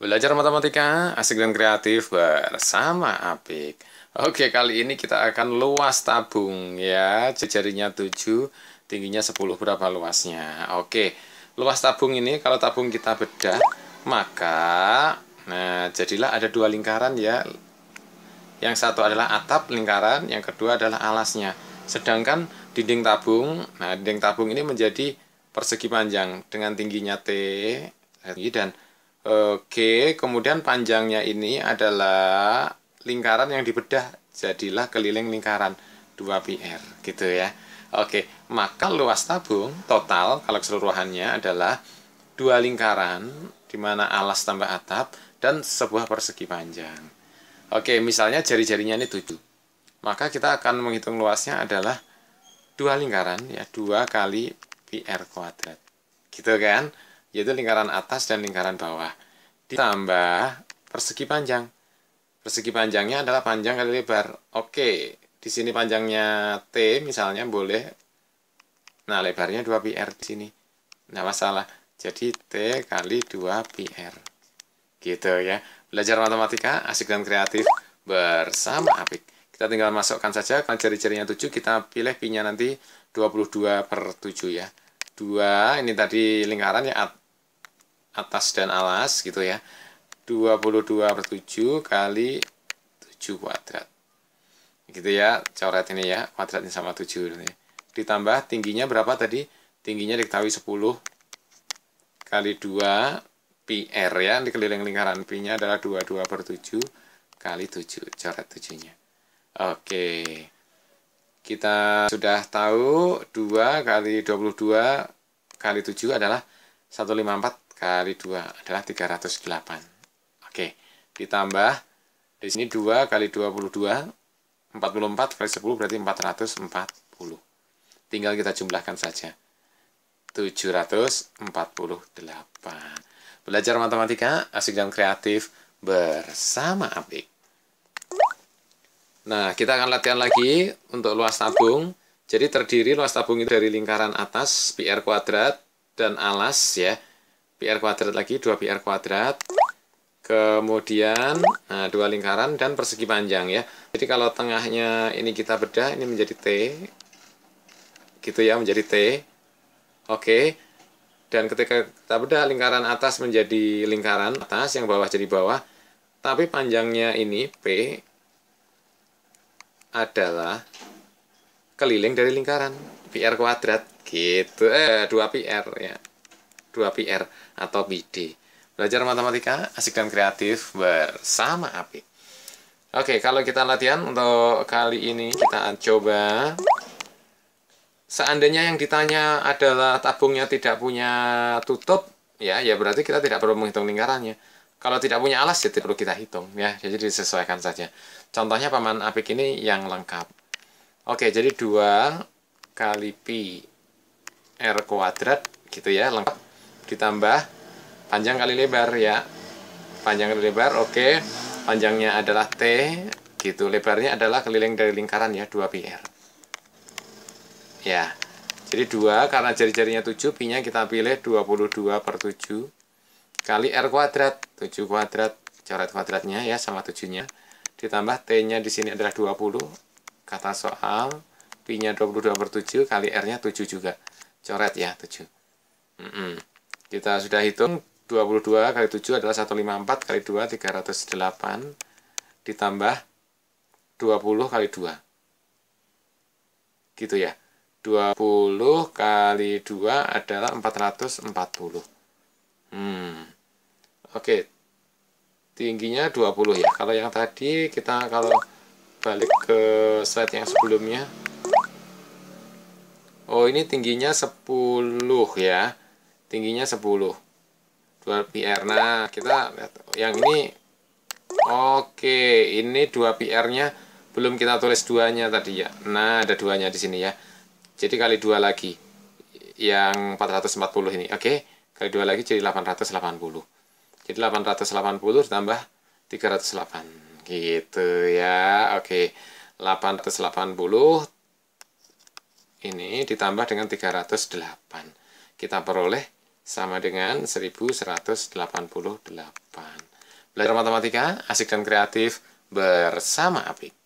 Belajar matematika asik dan kreatif bersama Apik. Oke, kali ini kita akan luas tabung ya. Jarinya 7, tingginya 10 berapa luasnya. Oke, luas tabung ini kalau tabung kita bedah, maka nah jadilah ada dua lingkaran ya. Yang satu adalah atap lingkaran, yang kedua adalah alasnya. Sedangkan dinding tabung, nah dinding tabung ini menjadi persegi panjang dengan tingginya T dan Oke, kemudian panjangnya ini adalah lingkaran yang dibedah, jadilah keliling lingkaran 2 PR gitu ya. Oke, maka luas tabung total kalau keseluruhannya adalah dua lingkaran di mana alas tambah atap dan sebuah persegi panjang. Oke, misalnya jari-jarinya ini 7. Maka kita akan menghitung luasnya adalah dua lingkaran ya, dua kali PR kuadrat. Gitu kan? yaitu lingkaran atas dan lingkaran bawah. Ditambah persegi panjang. Persegi panjangnya adalah panjang kali lebar. Oke, di sini panjangnya T misalnya boleh. Nah, lebarnya 2 pr di sini. Nggak masalah. Jadi T kali 2 pr. Gitu ya. Belajar matematika, asik dan kreatif bersama Apik. Kita tinggal masukkan saja, kan jari-jarinya 7, kita pilih pinya nanti 22 per 7 ya. 2, ini tadi lingkaran ya, atas dan alas gitu ya 22 per 7 kali 7 kuadrat gitu ya coret ini ya kuadrat ini sama 7 ini. ditambah tingginya berapa tadi tingginya diketahui 10 kali 2 PR ya di keliling lingkaran P nya adalah 22 per 7 kali 7 coret 7 nya oke kita sudah tahu 2 kali 22 kali 7 adalah 154 kali 2 adalah 308. Oke, ditambah di sini 2 kali 22 44 kali 10 berarti 440. Tinggal kita jumlahkan saja. 748. Belajar matematika asik dan kreatif bersama Apik. Nah, kita akan latihan lagi untuk luas tabung. Jadi terdiri luas tabung itu dari lingkaran atas, PR kuadrat, dan alas ya pr kuadrat lagi 2 pr kuadrat kemudian nah, dua lingkaran dan persegi panjang ya jadi kalau tengahnya ini kita bedah ini menjadi T gitu ya menjadi T oke dan ketika kita bedah lingkaran atas menjadi lingkaran atas yang bawah jadi bawah tapi panjangnya ini P adalah keliling dari lingkaran PR kuadrat gitu eh 2 PR ya 2PR atau bd Belajar matematika asik dan kreatif bersama Api. Oke, kalau kita latihan untuk kali ini kita coba seandainya yang ditanya adalah tabungnya tidak punya tutup, ya ya berarti kita tidak perlu menghitung lingkarannya. Kalau tidak punya alas ya tidak perlu kita hitung ya, jadi disesuaikan saja. Contohnya paman apik ini yang lengkap. Oke, jadi 2 kali pi r kuadrat gitu ya, lengkap ditambah panjang kali lebar ya panjang kali lebar oke okay. panjangnya adalah T gitu lebarnya adalah keliling dari lingkaran ya 2PR ya jadi 2 karena jari-jarinya 7 pi nya kita pilih 22 per 7 kali R kuadrat 7 kuadrat coret kuadratnya ya sama 7 nya ditambah T nya di sini adalah 20 kata soal pi nya 22 per 7 kali R nya 7 juga coret ya 7 mm -mm. Kita sudah hitung 22 kali 7 adalah 154 kali 2 308 ditambah 20 kali 2. Gitu ya. 20 kali 2 adalah 440. Hmm. Oke. Tingginya 20 ya. Kalau yang tadi kita kalau balik ke slide yang sebelumnya. Oh, ini tingginya 10 ya tingginya 10 2 PR nah kita lihat yang ini oke ini 2 PR nya belum kita tulis duanya tadi ya nah ada duanya di sini ya jadi kali dua lagi yang 440 ini oke kali dua lagi jadi 880 jadi 880 ditambah 308 gitu ya oke 880 ini ditambah dengan 308 kita peroleh sama dengan 1188. Belajar matematika, asik dan kreatif bersama Apik.